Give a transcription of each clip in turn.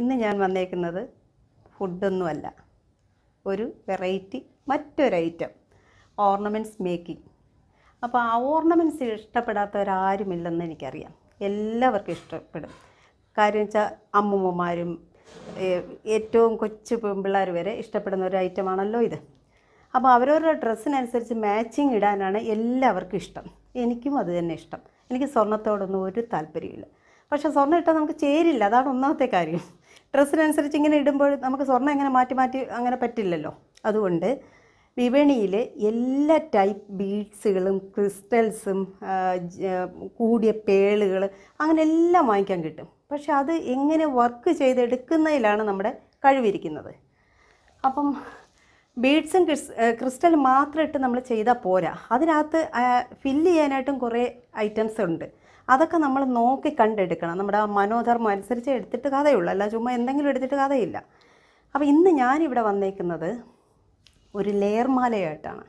ഇന്ന് ഞാൻ വന്നേക്കുന്നത് ഫുഡൊന്നുമല്ല ഒരു വെറൈറ്റി മറ്റൊരു ഐറ്റം ഓർണമെൻറ്റ്സ് മേക്കിംഗ് അപ്പോൾ ആ ഓർണമെൻറ്റ്സ് ഇഷ്ടപ്പെടാത്തവരാരുമില്ലെന്ന് എനിക്കറിയാം എല്ലാവർക്കും ഇഷ്ടപ്പെടും കാര്യം വെച്ചാൽ അമ്മൂമ്മമാരും ഏറ്റവും കൊച്ചു പെൺപിള്ളേർ വരെ ഇഷ്ടപ്പെടുന്ന ഒരു ഐറ്റമാണല്ലോ ഇത് അപ്പോൾ അവരവരുടെ ഡ്രസ്സിനനുസരിച്ച് മാച്ചിങ് ഇടാനാണ് എല്ലാവർക്കും ഇഷ്ടം എനിക്കും അത് തന്നെ ഇഷ്ടം എനിക്ക് സ്വർണ്ണത്തോടൊന്നും ഒരു താല്പര്യമില്ല പക്ഷേ സ്വർണ്ണം ഇട്ടാൽ നമുക്ക് ചേരില്ല അതാണ് ഒന്നാമത്തെ കാര്യം ഡ്രസ്സിനനുസരിച്ച് ഇങ്ങനെ ഇടുമ്പോൾ നമുക്ക് സ്വർണ്ണം എങ്ങനെ മാറ്റി മാറ്റി അങ്ങനെ പറ്റില്ലല്ലോ അതുകൊണ്ട് വിപണിയിൽ എല്ലാ ടൈപ്പ് ബീഡ്സുകളും ക്രിസ്റ്റൽസും കൂടിയ പേളുകൾ അങ്ങനെ എല്ലാം വാങ്ങിക്കാൻ കിട്ടും പക്ഷെ അത് എങ്ങനെ വർക്ക് ചെയ്തെടുക്കുന്നതിലാണ് നമ്മുടെ കഴിവിരിക്കുന്നത് അപ്പം ബീഡ്സും ക്രിസ്റ്റൽ മാത്രം ഇട്ട് നമ്മൾ ചെയ്താൽ പോരാ അതിനകത്ത് ഫില്ല് ചെയ്യാനായിട്ടും കുറേ ഐറ്റംസ് ഉണ്ട് അതൊക്കെ നമ്മൾ നോക്കി കണ്ടെടുക്കണം നമ്മുടെ ആ മനോധർമ്മം അനുസരിച്ച് എടുത്തിട്ട് കഥയുള്ളൂ അല്ല ചുമ്മാ എന്തെങ്കിലും എടുത്തിട്ട് കഥയില്ല അപ്പോൾ ഇന്ന് ഞാനിവിടെ വന്നേക്കുന്നത് ഒരു ലെയർമാലയായിട്ടാണ്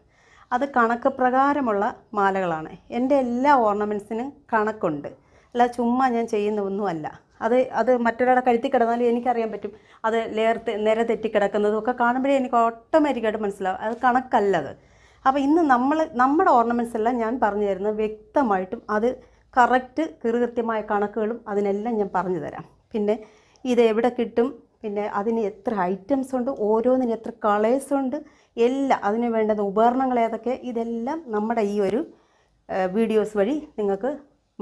അത് കണക്ക് പ്രകാരമുള്ള മാലകളാണ് എൻ്റെ എല്ലാ ഓർണമെൻറ്റ്സിനും കണക്കുണ്ട് അല്ല ചുമ്മാ ഞാൻ ചെയ്യുന്നൊന്നുമല്ല അത് അത് മറ്റൊരാളെ കഴുത്തി കിടന്നാലും എനിക്കറിയാൻ പറ്റും അത് ലെയർ നിര തെറ്റി കിടക്കുന്നതും ഒക്കെ കാണുമ്പോഴേ എനിക്ക് ഓട്ടോമാറ്റിക്കായിട്ട് മനസ്സിലാവും അത് കണക്കല്ലത് അപ്പോൾ ഇന്ന് നമ്മൾ നമ്മുടെ ഓർണമെൻറ്റ്സ് എല്ലാം ഞാൻ പറഞ്ഞു തരുന്നത് വ്യക്തമായിട്ടും അത് കറക്റ്റ് കൃത്യമായ കണക്കുകളും അതിനെല്ലാം ഞാൻ പറഞ്ഞു തരാം പിന്നെ ഇത് എവിടെ കിട്ടും പിന്നെ അതിന് എത്ര ഐറ്റംസ് ഉണ്ട് ഓരോന്നിന് എത്ര കളേഴ്സ് ഉണ്ട് എല്ലാം അതിന് വേണ്ടത് ഉപകരണങ്ങൾ ഏതൊക്കെ ഇതെല്ലാം നമ്മുടെ ഈ ഒരു വീഡിയോസ് വഴി നിങ്ങൾക്ക്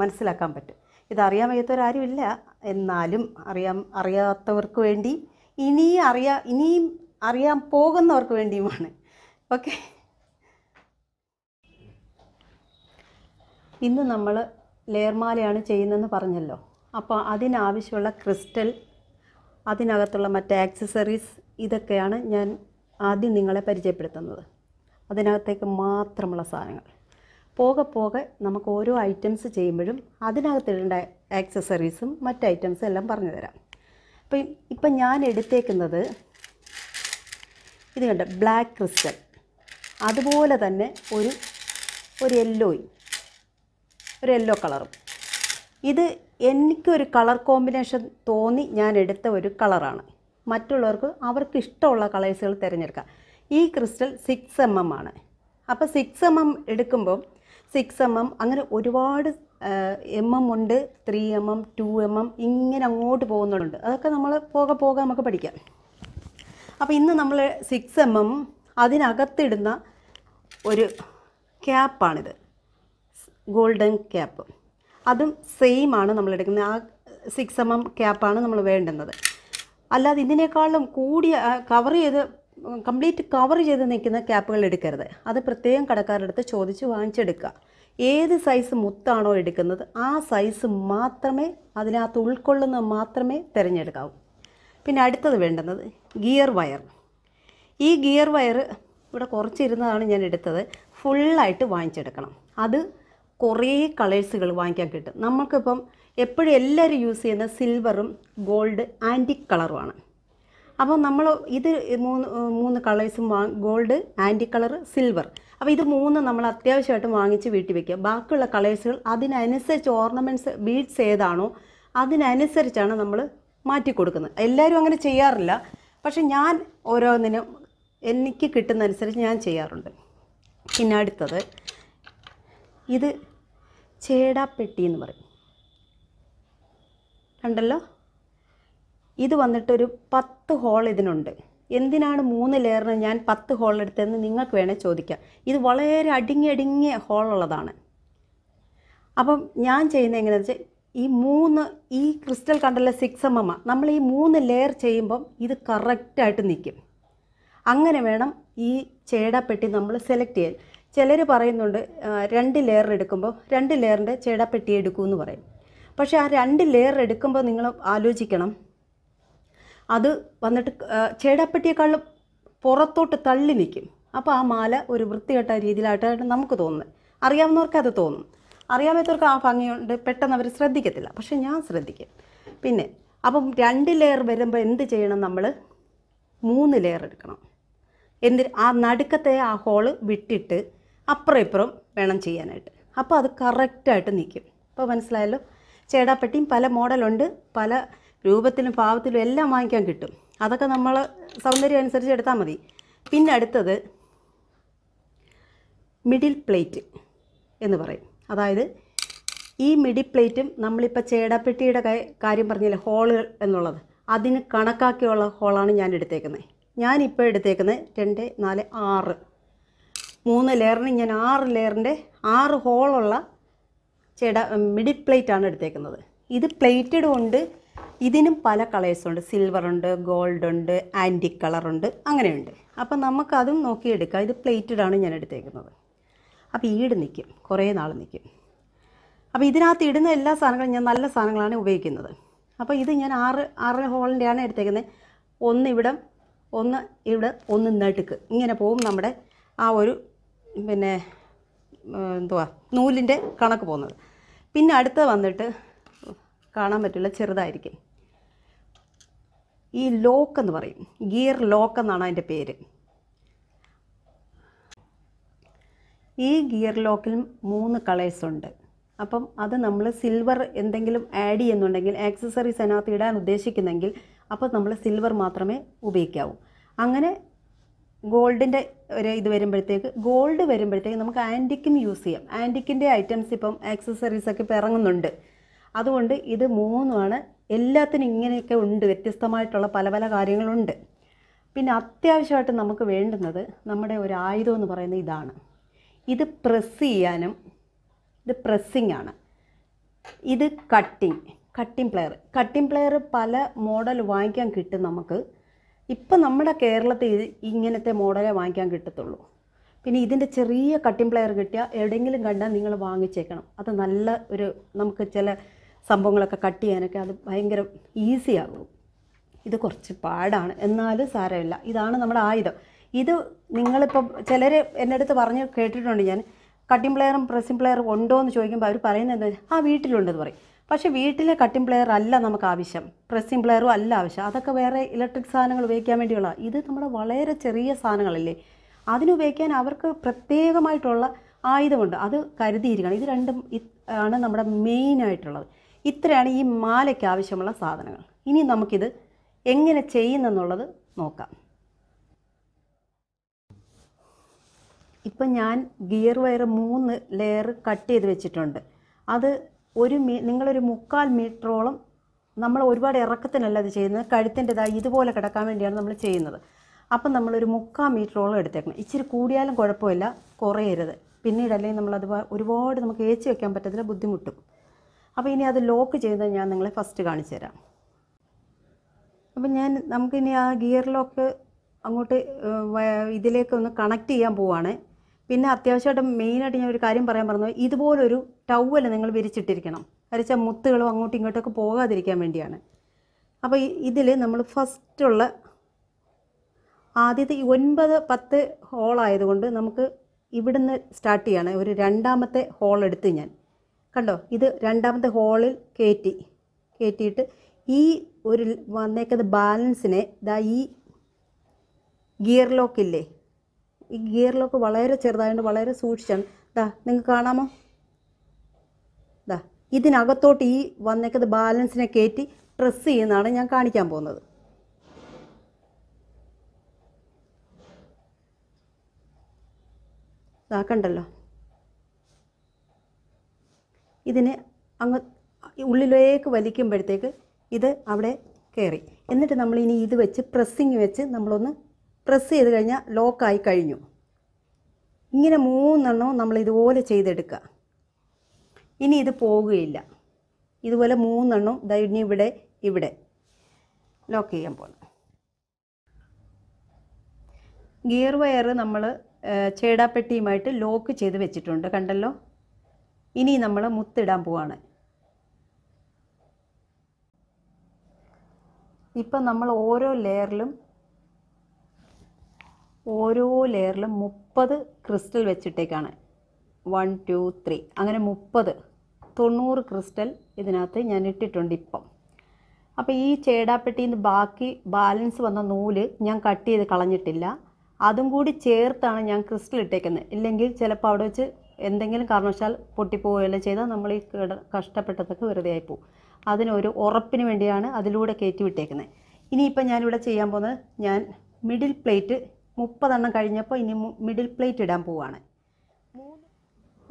മനസ്സിലാക്കാൻ പറ്റും ഇതറിയാൻ വയ്യാത്തവരാരുമില്ല എന്നാലും അറിയാം അറിയാത്തവർക്ക് വേണ്ടി ഇനിയും അറിയാ ഇനിയും അറിയാൻ പോകുന്നവർക്ക് വേണ്ടിയുമാണ് ഓക്കെ ഇന്ന് നമ്മൾ ലേർമാലയാണ് ചെയ്യുന്നതെന്ന് പറഞ്ഞല്ലോ അപ്പോൾ അതിനാവശ്യമുള്ള ക്രിസ്റ്റൽ അതിനകത്തുള്ള മറ്റ് ആക്സസറീസ് ഇതൊക്കെയാണ് ഞാൻ ആദ്യം നിങ്ങളെ പരിചയപ്പെടുത്തുന്നത് അതിനകത്തേക്ക് മാത്രമുള്ള സാധനങ്ങൾ പോകെ പോകെ നമുക്ക് ഓരോ ഐറ്റംസ് ചെയ്യുമ്പോഴും അതിനകത്തിടേണ്ട ആക്സസറീസും മറ്റ് ഐറ്റംസും എല്ലാം പറഞ്ഞു തരാം അപ്പോൾ ഇപ്പം ഞാൻ എടുത്തേക്കുന്നത് ഇത് കണ്ട ബ്ലാക്ക് ക്രിസ്റ്റൽ അതുപോലെ തന്നെ ഒരു ഒരു യെല്ലോയും ഒരു യെല്ലോ കളറും ഇത് എനിക്കൊരു കളർ കോമ്പിനേഷൻ തോന്നി ഞാൻ എടുത്ത ഒരു കളറാണ് മറ്റുള്ളവർക്ക് അവർക്ക് ഇഷ്ടമുള്ള കളേഴ്സുകൾ തിരഞ്ഞെടുക്കാം ഈ ക്രിസ്റ്റൽ സിക്സ് എം എം ആണ് അപ്പോൾ സിക്സ് എം എം എടുക്കുമ്പം സിക്സ് എം എം അങ്ങനെ ഒരുപാട് എം എം ഉണ്ട് three M M two M M ഇങ്ങനെ അങ്ങോട്ട് പോകുന്നുണ്ട് അതൊക്കെ നമ്മൾ പോകെ പോകെ നമുക്ക് പഠിക്കാം അപ്പോൾ ഇന്ന് നമ്മൾ സിക്സ് എം എം അതിനകത്തിടുന്ന ഒരു ക്യാപ്പാണിത് ഗോൾഡൻ ക്യാപ്പ് അതും സെയിം ആണ് നമ്മൾ എടുക്കുന്നത് ആ സിക്സ് എം എം ക്യാപ്പാണ് നമ്മൾ വേണ്ടുന്നത് അല്ലാതെ ഇതിനേക്കാളും കൂടിയ കവർ ചെയ്ത് കംപ്ലീറ്റ് കവർ ചെയ്ത് നിൽക്കുന്ന ക്യാപ്പുകൾ എടുക്കരുത് അത് പ്രത്യേകം കടക്കാരുടെ അടുത്ത് ചോദിച്ച് വാങ്ങിച്ചെടുക്കുക ഏത് സൈസ് മുത്താണോ എടുക്കുന്നത് ആ സൈസ് മാത്രമേ അതിനകത്ത് ഉൾക്കൊള്ളുന്നത് മാത്രമേ തിരഞ്ഞെടുക്കാവൂ പിന്നെ അടുത്തത് വേണ്ടുന്നത് ഗിയർ വയർ ഈ ഗിയർ വയർ ഇവിടെ കുറച്ചിരുന്നതാണ് ഞാൻ എടുത്തത് ഫുള്ളായിട്ട് വാങ്ങിച്ചെടുക്കണം അത് കുറേ കളേഴ്സുകൾ വാങ്ങിക്കാൻ കിട്ടും നമ്മൾക്കിപ്പം എപ്പോഴും എല്ലാവരും യൂസ് ചെയ്യുന്ന സിൽവറും ഗോൾഡ് ആൻറ്റിക് കളറുമാണ് അപ്പോൾ നമ്മൾ ഇത് മൂന്ന് മൂന്ന് കളേഴ്സും വാ ഗോൾഡ് ആൻറ്റി കളർ സിൽവർ അപ്പോൾ ഇത് മൂന്ന് നമ്മൾ അത്യാവശ്യമായിട്ട് വാങ്ങിച്ച് വീട്ടിൽ വെക്കുക ബാക്കിയുള്ള കളേഴ്സുകൾ അതിനനുസരിച്ച് ഓർണമെൻറ്റ്സ് ബീഡ്സ് ഏതാണോ അതിനനുസരിച്ചാണ് നമ്മൾ മാറ്റി കൊടുക്കുന്നത് എല്ലാവരും അങ്ങനെ ചെയ്യാറില്ല പക്ഷെ ഞാൻ ഓരോന്നിനും എനിക്ക് കിട്ടുന്ന അനുസരിച്ച് ഞാൻ ചെയ്യാറുണ്ട് പിന്നെ അടുത്തത് ഇത് ചേടാപ്പെട്ടി എന്ന് പറയും കണ്ടല്ലോ ഇത് വന്നിട്ടൊരു പത്ത് ഹോൾ ഇതിനുണ്ട് എന്തിനാണ് മൂന്ന് ലെയറിന് ഞാൻ പത്ത് ഹോൾ എടുത്തതെന്ന് നിങ്ങൾക്ക് വേണേൽ ചോദിക്കാം ഇത് വളരെ അടുങ്ങി അടുങ്ങിയ ഉള്ളതാണ് അപ്പം ഞാൻ ചെയ്യുന്നത് എങ്ങനെയാണെന്ന് വെച്ചാൽ ഈ മൂന്ന് ഈ ക്രിസ്റ്റൽ കണ്ടല്ല സിക്സ് എം എം നമ്മൾ ഈ മൂന്ന് ലെയർ ചെയ്യുമ്പം ഇത് കറക്റ്റായിട്ട് നിൽക്കും അങ്ങനെ വേണം ഈ ചേടാപ്പെട്ടി നമ്മൾ സെലക്ട് ചെയ്യാൻ ചിലർ പറയുന്നുണ്ട് രണ്ട് ലെയർ എടുക്കുമ്പോൾ രണ്ട് ലെയറിൻ്റെ ചേടപ്പെട്ടി എടുക്കൂ എന്ന് പറയും പക്ഷേ ആ രണ്ട് ലെയർ എടുക്കുമ്പോൾ നിങ്ങൾ ആലോചിക്കണം അത് വന്നിട്ട് ചേടപ്പെട്ടിയേക്കാൾ പുറത്തോട്ട് തള്ളി നിൽക്കും അപ്പോൾ ആ മാല ഒരു വൃത്തികെട്ട രീതിയിലായിട്ടാണ് നമുക്ക് തോന്നുന്നത് അറിയാവുന്നവർക്ക് അത് തോന്നും അറിയാമത്തവർക്ക് ആ ഭംഗിയുണ്ട് പെട്ടെന്ന് അവർ ശ്രദ്ധിക്കത്തില്ല പക്ഷേ ഞാൻ ശ്രദ്ധിക്കും പിന്നെ അപ്പം രണ്ട് ലെയർ വരുമ്പോൾ എന്ത് ചെയ്യണം നമ്മൾ മൂന്ന് ലെയർ എടുക്കണം എന്തിന് ആ നടുക്കത്തെ ആ ഹോള് വിട്ടിട്ട് അപ്പുറം ഇപ്പുറം വേണം ചെയ്യാനായിട്ട് അപ്പോൾ അത് കറക്റ്റായിട്ട് നിൽക്കും അപ്പോൾ മനസ്സിലായല്ലോ ചേടാപ്പെട്ടിയും പല മോഡലുണ്ട് പല രൂപത്തിലും ഭാവത്തിലും എല്ലാം വാങ്ങിക്കാൻ കിട്ടും അതൊക്കെ നമ്മൾ സൗന്ദര്യം അനുസരിച്ച് എടുത്താൽ മതി പിന്നെ അടുത്തത് മിഡിൽ പ്ലേറ്റ് എന്ന് പറയും അതായത് ഈ മിഡിൽ പ്ലേറ്റും നമ്മളിപ്പോൾ ചേടാപ്പെട്ടിയുടെ കാര്യം പറഞ്ഞില്ല ഹോള് എന്നുള്ളത് അതിന് കണക്കാക്കിയുള്ള ഹോളാണ് ഞാൻ എടുത്തേക്കുന്നത് ഞാനിപ്പോൾ എടുത്തേക്കുന്നത് രണ്ട് നാല് ആറ് മൂന്ന് ലെയറിന് ഞാൻ ആറ് ലെയറിൻ്റെ ആറ് ഹോളുള്ള ചേട മിഡിൽ പ്ലേറ്റാണ് എടുത്തേക്കുന്നത് ഇത് പ്ലേറ്റഡ് കൊണ്ട് ഇതിനും പല കളേഴ്സുണ്ട് സിൽവർ ഉണ്ട് ഗോൾഡ് ഉണ്ട് ആൻറ്റി കളറുണ്ട് അങ്ങനെയുണ്ട് അപ്പം നമുക്കതും നോക്കിയെടുക്കാം ഇത് പ്ലേറ്റഡാണ് ഞാൻ എടുത്തേക്കുന്നത് അപ്പോൾ ഈട് നിൽക്കും കുറേ നാൾ നിൽക്കും അപ്പോൾ ഇതിനകത്ത് ഇടുന്ന എല്ലാ സാധനങ്ങളും ഞാൻ നല്ല സാധനങ്ങളാണ് ഉപയോഗിക്കുന്നത് അപ്പോൾ ഇത് ഞാൻ ആറ് ആറ് ഹോളിൻ്റെയാണ് എടുത്തേക്കുന്നത് ഒന്ന് ഇവിടെ ഒന്ന് ഇവിടെ ഒന്ന് നടുക്ക് ഇങ്ങനെ പോകും നമ്മുടെ ആ ഒരു പിന്നെ എന്തുവാ നൂലിൻ്റെ കണക്ക് പോകുന്നത് പിന്നെ അടുത്ത വന്നിട്ട് കാണാൻ പറ്റില്ല ചെറുതായിരിക്കും ഈ ലോക്ക് എന്ന് പറയും ഗിയർ ലോക്ക് എന്നാണ് അതിൻ്റെ പേര് ഈ ഗിയർ ലോക്കിൽ മൂന്ന് കളേഴ്സ് ഉണ്ട് അപ്പം അത് നമ്മൾ സിൽവർ എന്തെങ്കിലും ആഡ് ചെയ്യുന്നുണ്ടെങ്കിൽ ആക്സസറീസ് അതിനകത്ത് ഇടാൻ ഉദ്ദേശിക്കുന്നെങ്കിൽ അപ്പോൾ നമ്മൾ സിൽവർ മാത്രമേ ഉപയോഗിക്കാവൂ അങ്ങനെ ഗോൾഡിൻ്റെ ഒരു ഇത് വരുമ്പോഴത്തേക്ക് ഗോൾഡ് വരുമ്പോഴത്തേക്ക് നമുക്ക് ആൻറ്റിക്കും യൂസ് ചെയ്യാം ആൻറ്റിക്കിൻ്റെ ഐറ്റംസ് ഇപ്പം ഒക്കെ ഇപ്പോൾ ഇറങ്ങുന്നുണ്ട് അതുകൊണ്ട് ഇത് മൂന്നുമാണ് എല്ലാത്തിനും ഇങ്ങനെയൊക്കെ ഉണ്ട് വ്യത്യസ്തമായിട്ടുള്ള പല പല കാര്യങ്ങളുണ്ട് പിന്നെ അത്യാവശ്യമായിട്ട് നമുക്ക് വേണ്ടുന്നത് നമ്മുടെ ഒരു ആയുധം എന്ന് പറയുന്നത് ഇതാണ് ഇത് പ്രസ് ചെയ്യാനും ഇത് പ്രസ്സിങ് ആണ് ഇത് cutting cutting plier cutting plier പല മോഡൽ വാങ്ങിക്കാൻ കിട്ടും നമുക്ക് ഇപ്പം നമ്മുടെ കേരളത്തിൽ ഇങ്ങനത്തെ മോഡലെ വാങ്ങിക്കാൻ കിട്ടത്തുള്ളൂ പിന്നെ ഇതിൻ്റെ ചെറിയ കട്ടിംഗ് പ്ലെയർ കിട്ടിയാൽ എവിടെയെങ്കിലും കണ്ടാൽ നിങ്ങൾ വാങ്ങിച്ചേക്കണം അത് നല്ല ഒരു നമുക്ക് ചില സംഭവങ്ങളൊക്കെ കട്ട് ചെയ്യാനൊക്കെ അത് ഭയങ്കര ഈസി ആകും ഇത് കുറച്ച് പാടാണ് എന്നാലും സാരമില്ല ഇതാണ് നമ്മുടെ ആയുധം ഇത് നിങ്ങളിപ്പോൾ ചിലർ എൻ്റെ അടുത്ത് പറഞ്ഞ് കേട്ടിട്ടുണ്ട് ഞാൻ കട്ടിംഗ് പ്ലെയറും പ്രസിംഗ് പ്ലെയറും ഉണ്ടോ എന്ന് ചോദിക്കുമ്പോൾ അവർ പറയുന്നത് എന്താ ആ വീട്ടിലുണ്ടെന്ന് പറയും പക്ഷേ വീട്ടിലെ കട്ടിംഗ് പ്ലെയർ അല്ല നമുക്ക് ആവശ്യം പ്രസ്സിംഗ് പ്ലെയറും അല്ല ആവശ്യം അതൊക്കെ വേറെ ഇലക്ട്രിക് സാധനങ്ങൾ ഉപയോഗിക്കാൻ വേണ്ടിയുള്ള ഇത് നമ്മുടെ വളരെ ചെറിയ സാധനങ്ങളല്ലേ അതിനുപയോഗിക്കാൻ അവർക്ക് പ്രത്യേകമായിട്ടുള്ള ആയുധമുണ്ട് അത് കരുതിയിരിക്കണം ഇത് രണ്ടും ആണ് നമ്മുടെ മെയിനായിട്ടുള്ളത് ഇത്രയാണ് ഈ മാലയ്ക്ക് ആവശ്യമുള്ള സാധനങ്ങൾ ഇനി നമുക്കിത് എങ്ങനെ ചെയ്യുന്നെന്നുള്ളത് നോക്കാം ഇപ്പം ഞാൻ ഗിയർ വയർ മൂന്ന് ലെയർ കട്ട് ചെയ്ത് വെച്ചിട്ടുണ്ട് അത് ഒരു മീ നിങ്ങളൊരു മുക്കാൽ മീറ്ററോളം നമ്മൾ ഒരുപാട് ഇറക്കത്തിനല്ല അത് ചെയ്യുന്നത് ഇതായി ഇതുപോലെ കിടക്കാൻ വേണ്ടിയാണ് നമ്മൾ ചെയ്യുന്നത് അപ്പം നമ്മളൊരു മുക്കാൽ മീറ്ററോളം എടുത്തേക്കണം ഇച്ചിരി കൂടിയാലും കുഴപ്പമില്ല കുറയരുത് പിന്നീട് അല്ലെങ്കിൽ നമ്മളത് ഒരുപാട് നമുക്ക് ഏച്ചി വെക്കാൻ പറ്റത്തില്ല ബുദ്ധിമുട്ടും അപ്പോൾ ഇനി അത് ലോക്ക് ചെയ്യുന്നത് ഞാൻ നിങ്ങളെ ഫസ്റ്റ് കാണിച്ചു തരാം അപ്പം ഞാൻ നമുക്കിനി ആ ഗിയർ ലോക്ക് അങ്ങോട്ട് ഇതിലേക്ക് ഒന്ന് കണക്ട് ചെയ്യാൻ പോവുകയാണ് പിന്നെ അത്യാവശ്യമായിട്ട് മെയിനായിട്ട് ഞാൻ ഒരു കാര്യം പറയാൻ പറഞ്ഞു ഇതുപോലൊരു ടവൽ നിങ്ങൾ വിരിച്ചിട്ടിരിക്കണം അരച്ച മുത്തുകളും അങ്ങോട്ടും ഒക്കെ പോകാതിരിക്കാൻ വേണ്ടിയാണ് അപ്പോൾ ഇതിൽ നമ്മൾ ഫസ്റ്റുള്ള ആദ്യത്തെ ഒൻപത് പത്ത് ഹോളായതുകൊണ്ട് നമുക്ക് ഇവിടുന്ന് സ്റ്റാർട്ട് ചെയ്യാണ് ഒരു രണ്ടാമത്തെ ഹോൾ എടുത്ത് ഞാൻ കണ്ടോ ഇത് രണ്ടാമത്തെ ഹോളിൽ കയറ്റി കയറ്റിയിട്ട് ഈ ഒരു വന്നേക്കത് ബാലൻസിനെ ഇതാ ഈ ഗിയർ ലോക്കില്ലേ ഈ ഗിയർ വളരെ ചെറുതായതുകൊണ്ട് വളരെ സൂക്ഷിച്ചാണ് ദാ നിങ്ങൾക്ക് കാണാമോ ദാ ഇതിനകത്തോട്ട് ഈ വന്നേക്കത് ബാലൻസിനെ കയറ്റി പ്രസ് ചെയ്യുന്നതാണ് ഞാൻ കാണിക്കാൻ പോകുന്നത് ദാ കണ്ടല്ലോ ഇതിനെ അങ്ങ് ഉള്ളിലേക്ക് വലിക്കുമ്പോഴത്തേക്ക് ഇത് അവിടെ കയറി എന്നിട്ട് നമ്മൾ ഇനി ഇത് വെച്ച് പ്രസ്സിങ് വെച്ച് നമ്മളൊന്ന് പ്രസ് ചെയ്ത് കഴിഞ്ഞാൽ ലോക്കായി കഴിഞ്ഞു ഇങ്ങനെ മൂന്നെണ്ണവും നമ്മൾ ഇതുപോലെ ചെയ്തെടുക്കുക ഇനി ഇത് പോകുകയില്ല ഇതുപോലെ മൂന്നെണ്ണവും ദൈവം ഇവിടെ ഇവിടെ ലോക്ക് ചെയ്യാൻ പോകണം ഗിയർ വയർ നമ്മൾ ചേടാപ്പെട്ടിയുമായിട്ട് ലോക്ക് ചെയ്ത് വെച്ചിട്ടുണ്ട് കണ്ടല്ലോ ഇനി നമ്മൾ മുത്തിടാൻ പോവാണ് ഇപ്പം നമ്മൾ ഓരോ ലെയറിലും ഓരോ ലെയറിലും മുപ്പത് ക്രിസ്റ്റൽ വെച്ചിട്ടേക്കാണ് വൺ ടു ത്രീ അങ്ങനെ മുപ്പത് തൊണ്ണൂറ് ക്രിസ്റ്റൽ ഇതിനകത്ത് ഞാൻ ഇട്ടിട്ടുണ്ട് ഇപ്പം അപ്പോൾ ഈ ചേടാപ്പെട്ടിയിൽ നിന്ന് ബാക്കി ബാലൻസ് വന്ന നൂല് ഞാൻ കട്ട് ചെയ്ത് കളഞ്ഞിട്ടില്ല അതും കൂടി ചേർത്താണ് ഞാൻ ക്രിസ്റ്റൽ ഇട്ടേക്കുന്നത് ഇല്ലെങ്കിൽ ചിലപ്പോൾ അവിടെ വെച്ച് എന്തെങ്കിലും കാരണവശാൽ പൊട്ടിപ്പോവുകയല്ല ചെയ്താൽ നമ്മൾ ഈ കഷ്ടപ്പെട്ടതൊക്കെ വെറുതെ ആയിപ്പോവും അതിനൊരു ഉറപ്പിന് വേണ്ടിയാണ് അതിലൂടെ കയറ്റി വിട്ടേക്കുന്നത് ഇനിയിപ്പോൾ ഞാനിവിടെ ചെയ്യാൻ പോകുന്നത് ഞാൻ മിഡിൽ പ്ലേറ്റ് മുപ്പതെണ്ണം കഴിഞ്ഞപ്പോൾ ഇനി മിഡിൽ പ്ലേറ്റ് ഇടാൻ പോവാണ്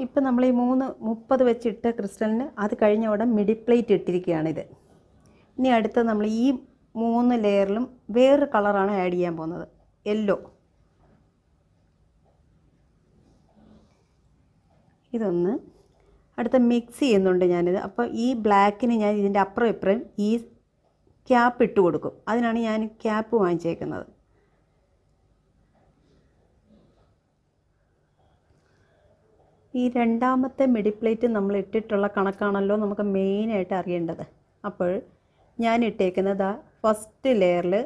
ഇപ്പം നമ്മൾ ഈ മൂന്ന് മുപ്പത് വെച്ചിട്ട ക്രിസ്റ്റലിന് അത് കഴിഞ്ഞ ഉടൻ മിഡിൽ പ്ലേറ്റ് ഇട്ടിരിക്കുകയാണിത് ഇനി അടുത്ത നമ്മൾ ഈ മൂന്ന് ലെയറിലും വേറൊരു കളറാണ് ആഡ് ചെയ്യാൻ പോകുന്നത് യെല്ലോ ഇതൊന്ന് അടുത്ത മിക്സ് ചെയ്യുന്നുണ്ട് ഞാനിത് അപ്പോൾ ഈ ബ്ലാക്കിന് ഞാൻ ഇതിൻ്റെ അപ്പുറം ഇപ്പുറം ഈ ക്യാപ്പ് ഇട്ട് കൊടുക്കും അതിനാണ് ഞാൻ ക്യാപ്പ് വാങ്ങിച്ചേക്കുന്നത് ഈ രണ്ടാമത്തെ മെഡിപ്ലേറ്റ് നമ്മൾ ഇട്ടിട്ടുള്ള കണക്കാണല്ലോ നമുക്ക് മെയിനായിട്ട് അറിയേണ്ടത് അപ്പോൾ ഞാൻ ഇട്ടേക്കുന്നത് ആ ഫസ്റ്റ് ലെയറിൽ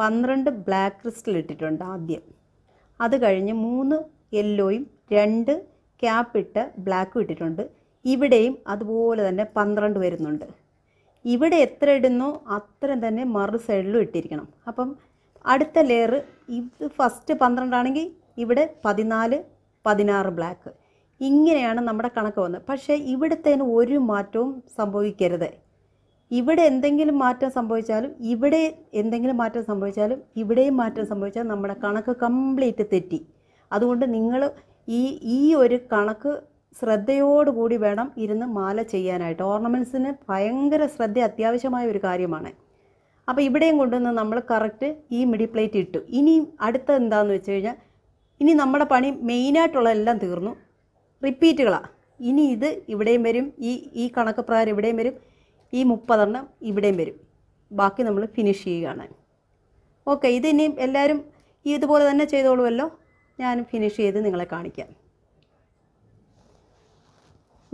പന്ത്രണ്ട് ബ്ലാക്ക് ക്രിസ്റ്റൽ ഇട്ടിട്ടുണ്ട് ആദ്യം അത് കഴിഞ്ഞ് മൂന്ന് യെല്ലോയും രണ്ട് ക്യാപ്പ് ഇട്ട് ബ്ലാക്കും ഇട്ടിട്ടുണ്ട് ഇവിടെയും അതുപോലെ തന്നെ പന്ത്രണ്ട് വരുന്നുണ്ട് ഇവിടെ എത്ര ഇടുന്നോ അത്രയും തന്നെ മറു സൈഡിലും ഇട്ടിരിക്കണം അപ്പം അടുത്ത ലെയർ ഇത് ഫസ്റ്റ് പന്ത്രണ്ടാണെങ്കിൽ ഇവിടെ പതിനാല് പതിനാറ് ബ്ലാക്ക് ഇങ്ങനെയാണ് നമ്മുടെ കണക്ക് വന്നത് പക്ഷേ ഇവിടുത്തേന് ഒരു മാറ്റവും സംഭവിക്കരുത് ഇവിടെ എന്തെങ്കിലും മാറ്റം സംഭവിച്ചാലും ഇവിടെ എന്തെങ്കിലും മാറ്റം സംഭവിച്ചാലും ഇവിടെയും മാറ്റം സംഭവിച്ചാൽ നമ്മുടെ കണക്ക് കംപ്ലീറ്റ് തെറ്റി അതുകൊണ്ട് നിങ്ങൾ ഈ ഈ ഒരു കണക്ക് ശ്രദ്ധയോടുകൂടി വേണം ഇരുന്ന് മാല ചെയ്യാനായിട്ട് ഓർണമെൻസിന് ഭയങ്കര ശ്രദ്ധ അത്യാവശ്യമായ ഒരു കാര്യമാണ് അപ്പോൾ ഇവിടെയും കൊണ്ടുവന്ന് നമ്മൾ കറക്റ്റ് ഈ മിഡി പ്ലേറ്റ് ഇട്ടു ഇനി അടുത്ത എന്താണെന്ന് വെച്ച് കഴിഞ്ഞാൽ ഇനി നമ്മുടെ പണി മെയിനായിട്ടുള്ള എല്ലാം തീർന്നു റിപ്പീറ്റുകളാണ് ഇനി ഇത് ഇവിടെയും വരും ഈ ഈ കണക്ക് പ്രകാരം ഇവിടെയും വരും ഈ മുപ്പതെണ്ണം ഇവിടെയും വരും ബാക്കി നമ്മൾ ഫിനിഷ് ചെയ്യുകയാണ് ഓക്കെ ഇത് ഇനി എല്ലാവരും ഇതുപോലെ തന്നെ ചെയ്തോളുമല്ലോ ഞാൻ ഫിനിഷ് ചെയ്ത് നിങ്ങളെ കാണിക്കാം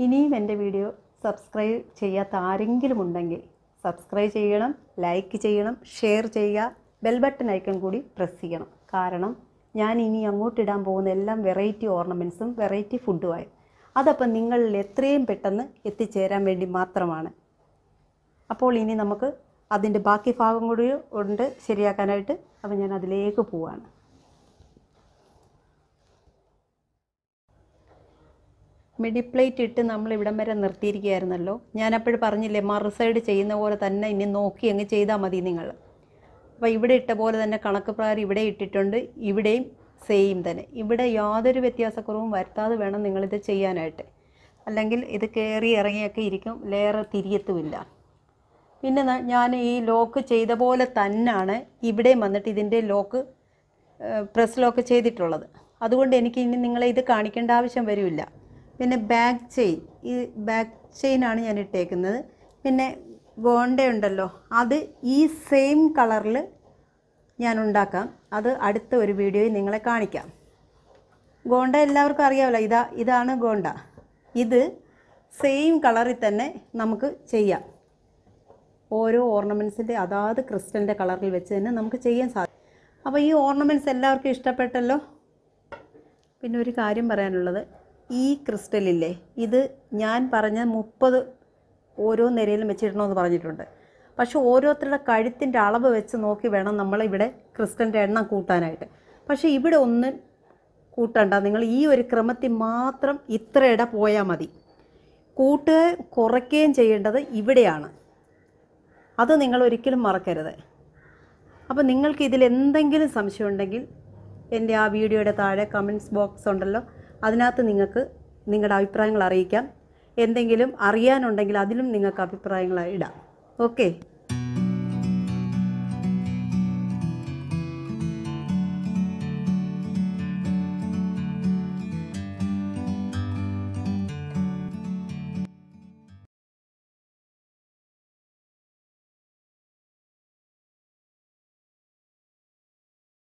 ഇനിയും എൻ്റെ വീഡിയോ സബ്സ്ക്രൈബ് ചെയ്യാത്ത ആരെങ്കിലും ഉണ്ടെങ്കിൽ സബ്സ്ക്രൈബ് ചെയ്യണം ലൈക്ക് ചെയ്യണം ഷെയർ ചെയ്യുക ബെൽ ബട്ടൺ ഐക്കൺ കൂടി പ്രസ് ചെയ്യണം കാരണം ഞാൻ ഇനി അങ്ങോട്ട് ഇടാൻ പോകുന്ന എല്ലാം വെറൈറ്റി ഓർണമെൻസും വെറൈറ്റി ഫുഡുമായി അതപ്പം നിങ്ങളിൽ എത്രയും പെട്ടെന്ന് എത്തിച്ചേരാൻ വേണ്ടി മാത്രമാണ് അപ്പോൾ ഇനി നമുക്ക് അതിൻ്റെ ബാക്കി ഭാഗം കൂടി ഉണ്ട് ശരിയാക്കാനായിട്ട് അപ്പം ഞാൻ അതിലേക്ക് പോവാണ് മിഡി പ്ലേറ്റ് ഇട്ട് നമ്മൾ ഇവിടം വരെ നിർത്തിയിരിക്കുകയായിരുന്നല്ലോ ഞാനപ്പോഴും പറഞ്ഞില്ലേ മറുസൈഡ് ചെയ്യുന്ന പോലെ തന്നെ ഇനി നോക്കി അങ്ങ് ചെയ്താൽ മതി നിങ്ങൾ അപ്പോൾ ഇവിടെ ഇട്ട പോലെ തന്നെ കണക്ക് പ്രകാരം ഇവിടെ ഇട്ടിട്ടുണ്ട് ഇവിടെയും സെയിം തന്നെ ഇവിടെ യാതൊരു വ്യത്യാസക്കുറവും വരുത്താതെ വേണം നിങ്ങളിത് ചെയ്യാനായിട്ട് അല്ലെങ്കിൽ ഇത് കയറി ഇറങ്ങിയൊക്കെ ഇരിക്കും ലെയർ തിരിയത്തുമില്ല പിന്നെ ഞാൻ ഈ ലോക്ക് ചെയ്ത പോലെ തന്നെയാണ് ഇവിടെയും വന്നിട്ട് ഇതിൻ്റെ ലോക്ക് പ്രസ് ലോക്ക് ചെയ്തിട്ടുള്ളത് അതുകൊണ്ട് എനിക്ക് ഇനി നിങ്ങളെ ഇത് കാണിക്കേണ്ട ആവശ്യം വരില്ല പിന്നെ ബാക്ക് ചെയിൻ ഈ ബാക്ക് ചെയിനാണ് ഞാൻ ഇട്ടേക്കുന്നത് പിന്നെ ഗോണ്ടയുണ്ടല്ലോ ഉണ്ടല്ലോ അത് ഈ സെയിം കളറിൽ ഞാൻ ഉണ്ടാക്കാം അത് അടുത്ത ഒരു വീഡിയോയിൽ നിങ്ങളെ കാണിക്കാം ഗോണ്ട എല്ലാവർക്കും അറിയാമല്ലോ ഇതാ ഇതാണ് ഗോണ്ട ഇത് സെയിം കളറിൽ തന്നെ നമുക്ക് ചെയ്യാം ഓരോ ഓർണമെൻസിൻ്റെ അതാത് ക്രിസ്റ്റലിൻ്റെ കളറിൽ വെച്ച് തന്നെ നമുക്ക് ചെയ്യാൻ സാധിക്കും അപ്പോൾ ഈ ഓർണമെൻറ്റ്സ് എല്ലാവർക്കും ഇഷ്ടപ്പെട്ടല്ലോ പിന്നെ ഒരു കാര്യം പറയാനുള്ളത് ഈ ക്രിസ്റ്റലില്ലേ ഇത് ഞാൻ പറഞ്ഞ മുപ്പത് ഓരോ നിരയിലും വെച്ചിടണമെന്ന് പറഞ്ഞിട്ടുണ്ട് പക്ഷേ ഓരോരുത്തരുടെ കഴുത്തിൻ്റെ അളവ് വെച്ച് നോക്കി വേണം നമ്മളിവിടെ ക്രിസ്റ്റലിൻ്റെ എണ്ണം കൂട്ടാനായിട്ട് പക്ഷേ ഇവിടെ ഒന്നും കൂട്ടണ്ട നിങ്ങൾ ഈ ഒരു ക്രമത്തിൽ മാത്രം ഇത്ര ഇട പോയാൽ മതി കൂട്ടുകയും കുറയ്ക്കുകയും ചെയ്യേണ്ടത് ഇവിടെയാണ് അത് നിങ്ങൾ ഒരിക്കലും മറക്കരുത് അപ്പോൾ നിങ്ങൾക്ക് ഇതിൽ എന്തെങ്കിലും സംശയമുണ്ടെങ്കിൽ എൻ്റെ ആ വീഡിയോയുടെ താഴെ കമൻറ്റ്സ് ബോക്സ് ഉണ്ടല്ലോ അതിനകത്ത് നിങ്ങൾക്ക് നിങ്ങളുടെ അഭിപ്രായങ്ങൾ അറിയിക്കാം എന്തെങ്കിലും അറിയാനുണ്ടെങ്കിൽ അതിലും നിങ്ങൾക്ക് അഭിപ്രായങ്ങൾ ഇടാം ഓക്കെ